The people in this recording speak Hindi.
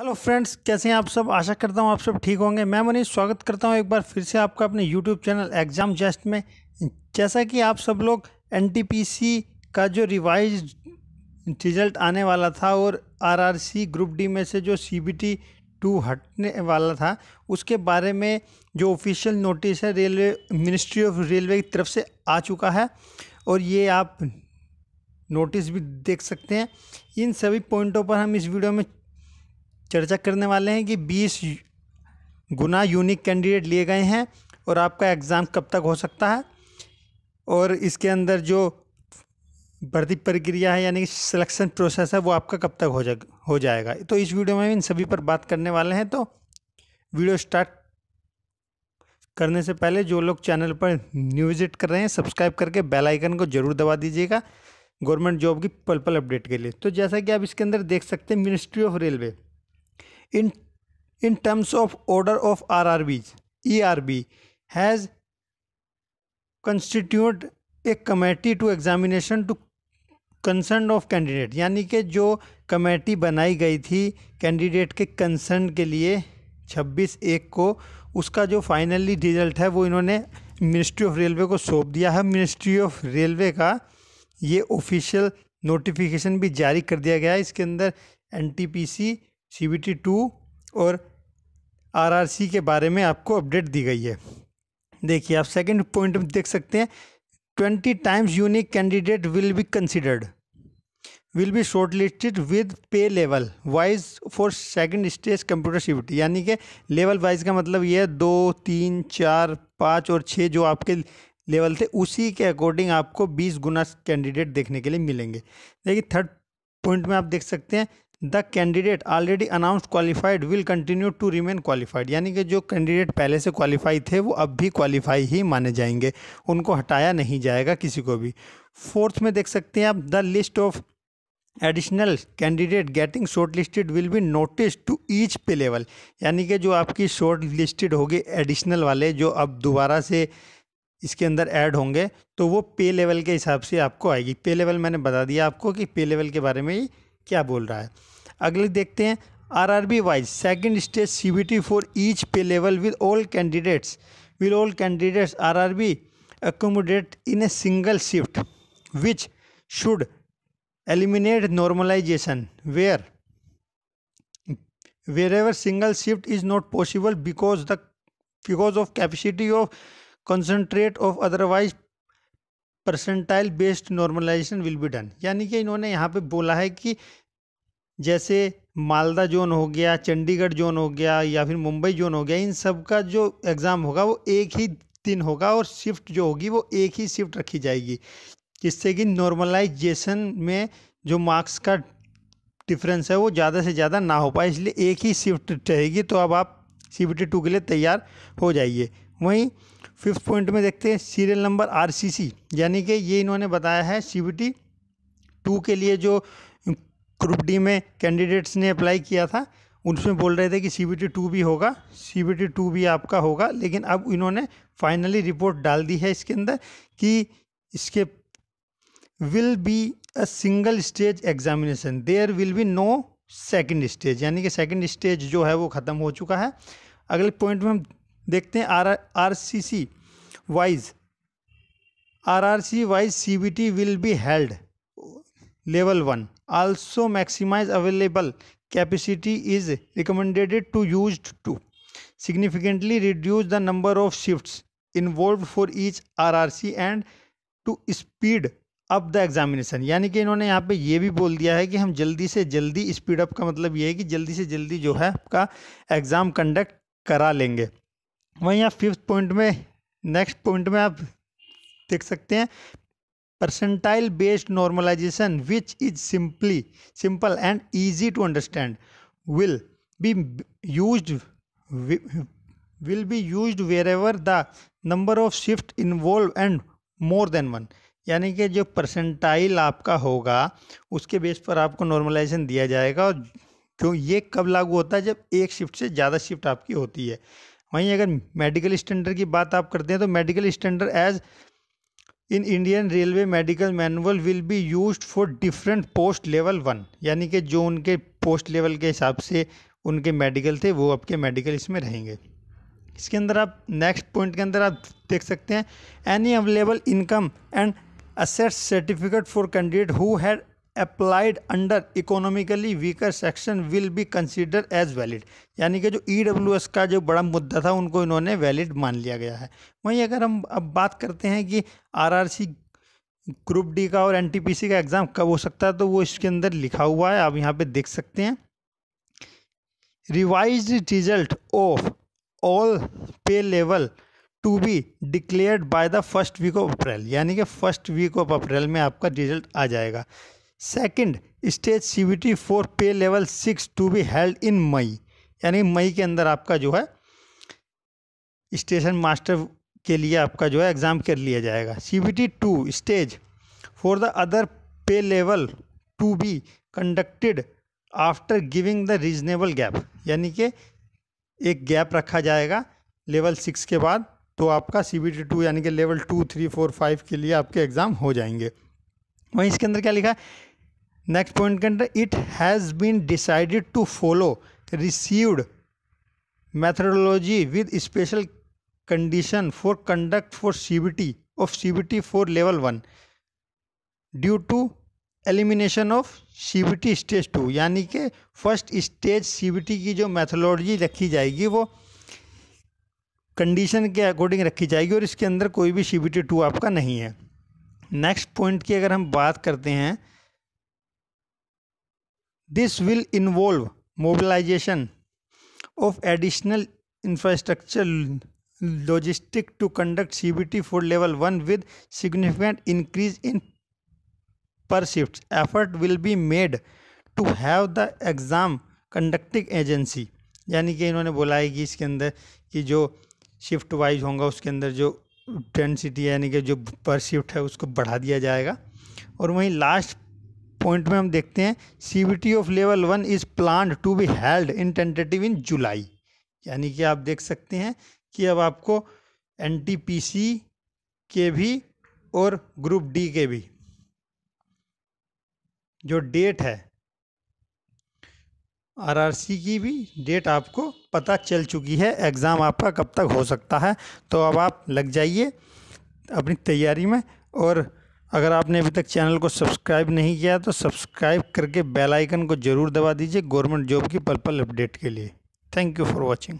हेलो फ्रेंड्स कैसे हैं आप सब आशा करता हूं आप सब ठीक होंगे मैं मनीष स्वागत करता हूं एक बार फिर से आपका अपने यूट्यूब चैनल एग्ज़ाम जस्ट में जैसा कि आप सब लोग एन का जो रिवाइज रिजल्ट आने वाला था और आरआरसी ग्रुप डी में से जो सीबीटी टू हटने वाला था उसके बारे में जो ऑफिशियल नोटिस है रेलवे मिनिस्ट्री ऑफ रेलवे की तरफ से आ चुका है और ये आप नोटिस भी देख सकते हैं इन सभी पॉइंटों पर हम इस वीडियो में चर्चा करने वाले हैं कि बीस गुना यूनिक कैंडिडेट लिए गए हैं और आपका एग्ज़ाम कब तक हो सकता है और इसके अंदर जो भर्ती प्रक्रिया है यानी कि सिलेक्शन प्रोसेस है वो आपका कब तक हो जा हो जाएगा तो इस वीडियो में इन सभी पर बात करने वाले हैं तो वीडियो स्टार्ट करने से पहले जो लोग चैनल पर न्यू विजिट कर रहे हैं सब्सक्राइब करके बेल आइकन को ज़रूर दबा दीजिएगा गवर्नमेंट जॉब की पल पल अपडेट के लिए तो जैसा कि आप इसके अंदर देख सकते हैं ministry of railway in in terms of order of R R Bs E R B has constitute a committee to examination to concern of candidate यानी कि जो कमेटी बनाई गई थी कैंडिडेट के कंसर्न के लिए 26 एक को उसका जो फाइनली रिजल्ट है वो इन्होंने मिनिस्ट्री ऑफ रेलवे को सौंप दिया है मिनिस्ट्री ऑफ रेलवे का ये ऑफिशियल नोटिफिकेशन भी जारी कर दिया गया है इसके अंदर N T P C C B T two और आर आर सी के बारे में आपको अपडेट दी गई है देखिए आप सेकंड पॉइंट में देख सकते हैं twenty times unique candidate will be considered will be shortlisted with pay level wise for second stage computer T यानी कि लेवल वाइज का मतलब ये दो तीन चार पाँच और छः जो आपके लेवल थे उसी के अकॉर्डिंग आपको बीस गुना कैंडिडेट देखने के लिए मिलेंगे देखिए थर्ड पॉइंट में आप देख सकते हैं the candidate already announce qualified will continue to remain qualified यानी कि जो कैंडिडेट पहले से क्वालिफाई थे वो अब भी क्वालिफाई ही माने जाएंगे उनको हटाया नहीं जाएगा किसी को भी फोर्थ में देख सकते हैं आप the list of additional candidate getting shortlisted will be notice to each pay level यानी कि जो आपकी शॉर्ट लिस्टेड होगी एडिशनल वाले जो अब दोबारा से इसके अंदर ऐड होंगे तो वो पे लेवल के हिसाब से आपको आएगी पे लेवल मैंने बता दिया आपको कि पे लेवल के बारे में ही क्या बोल रहा है अगले देखते हैं R RRB wise second stage CBT for each pay level with all candidates with all candidates RRB accommodate in a single shift which should eliminate normalization where wherever single shift is not possible because the because of capacity of concentrate of otherwise percentile based normalization will be done यानी कि इन्होंने यहाँ पर बोला है कि जैसे मालदा जोन हो गया चंडीगढ़ जोन हो गया या फिर मुंबई जोन हो गया इन सब का जो एग्ज़ाम होगा वो एक ही दिन होगा और शिफ्ट जो होगी वो एक ही शिफ्ट रखी जाएगी जिससे कि नॉर्मलाइजेशन में जो मार्क्स का डिफरेंस है वो ज़्यादा से ज़्यादा ना हो पाए इसलिए एक ही शिफ्ट रहेगी तो अब आप सी बी टी टू के लिए तैयार हो जाइए वहीं फिफ्थ पॉइंट में देखते हैं serial number R C C यानी कि ये इन्होंने बताया है सी बी टी टू के लिए जो ग्रुप डी में कैंडिडेट्स ने अप्लाई किया था उसमें बोल रहे थे कि सी बी टी टू भी होगा सी बी टी टू भी आपका होगा लेकिन अब इन्होंने फाइनली रिपोर्ट डाल दी है इसके अंदर कि इसके will be a single stage examination there will be no second stage यानी कि सेकेंड स्टेज जो है वो ख़त्म हो चुका है अगले पॉइंट में हम देखते हैं R R C C wise R R C wise C B T will be held level one also maximize available capacity is recommended to used to significantly reduce the number of shifts involved for each RRC and to speed up the examination यानी कि इन्होंने यहाँ पे ये भी बोल दिया है कि हम जल्दी से जल्दी स्पीड अप का मतलब ये है कि जल्दी से जल्दी जो है आपका एग्ज़ाम कंडक्ट करा लेंगे वहीं आप फिफ्थ पॉइंट में नेक्स्ट पॉइंट में आप देख सकते हैं percentile based normalization which is simply simple and easy to understand will be used will be used wherever the number of shift involved and more than one यानी कि जो परसेंटाइल आपका होगा उसके बेस पर आपको नॉर्मलाइजेशन दिया जाएगा और क्यों ये कब लागू होता है जब एक शिफ्ट से ज़्यादा शिफ्ट आपकी होती है वहीं अगर मेडिकल स्टैंडर्ड की बात आप करते हैं तो medical standard as in Indian railway medical manual will be use for different post level one यानी कि जो उनके पोस्ट लेवल के हिसाब से उनके मेडिकल थे वो आपके मेडिकल इसमें रहेंगे इसके अंदर आप नेक्स्ट पॉइंट के अंदर आप देख सकते हैं any available income and asset certificate for candidate who had applied under economically weaker section will be consider as valid यानी कि जो ई e का जो बड़ा मुद्दा था उनको इन्होंने वैलिड मान लिया गया है वहीं अगर हम अब बात करते हैं कि सी ग्रुप डी का और सी का एग्ज़ाम कब हो सकता है तो वो इसके अंदर लिखा हुआ है आप यहाँ पे देख सकते हैं revise result of all pay level to be declared by the first week of April यानी कि फर्स्ट वीक ऑफ अप्रैल में आपका रिजल्ट आ जाएगा second stage CBT four pay level six to be held in May यानी मई के अंदर आपका जो है स्टेशन मास्टर के लिए आपका जो है एग्ज़ाम कर लिया जाएगा C B T two stage for the other pay level to be conducted after giving the reasonable gap यानी कि एक गैप रखा जाएगा लेवल सिक्स के बाद तो आपका सी बी टी टू यानी कि level two three four five के लिए आपके एग्ज़ाम हो जाएंगे वहीं इसके अंदर क्या लिखा है नेक्स्ट पॉइंट के अंदर it has been decided to follow received methodology with special condition for conduct for CBT of CBT for level one due to elimination of CBT stage two यानी कि फर्स्ट स्टेज सीबीटी की जो मैथोलॉजी रखी जाएगी वो कंडीशन के अकॉर्डिंग रखी जाएगी और इसके अंदर कोई भी सीबीटी टू आपका नहीं है नेक्स्ट पॉइंट की अगर हम बात करते हैं This will involve mobilization of additional infrastructure logistic to conduct CBT for level 1 with significant increase in per shifts. Effort will be made to have the exam conducting agency यानी कि इन्होंने बोला है कि इसके अंदर कि जो शिफ्ट वाइज होगा उसके अंदर जो डेंसिटी यानी कि जो पर शिफ्ट है उसको बढ़ा दिया जाएगा और वहीं लास्ट पॉइंट में हम देखते हैं C of level one is plan to be held in tentative in July यानी कि आप देख सकते हैं कि अब आपको एन के भी और ग्रुप डी के भी जो डेट है आरआरसी की भी डेट आपको पता चल चुकी है एग्ज़ाम आपका कब तक हो सकता है तो अब आप लग जाइए अपनी तैयारी में और अगर आपने अभी तक चैनल को सब्सक्राइब नहीं किया तो सब्सक्राइब करके बेल आइकन को ज़रूर दबा दीजिए गवर्नमेंट जॉब की पल पल अपडेट के लिए थैंक यू फॉर वॉचिंग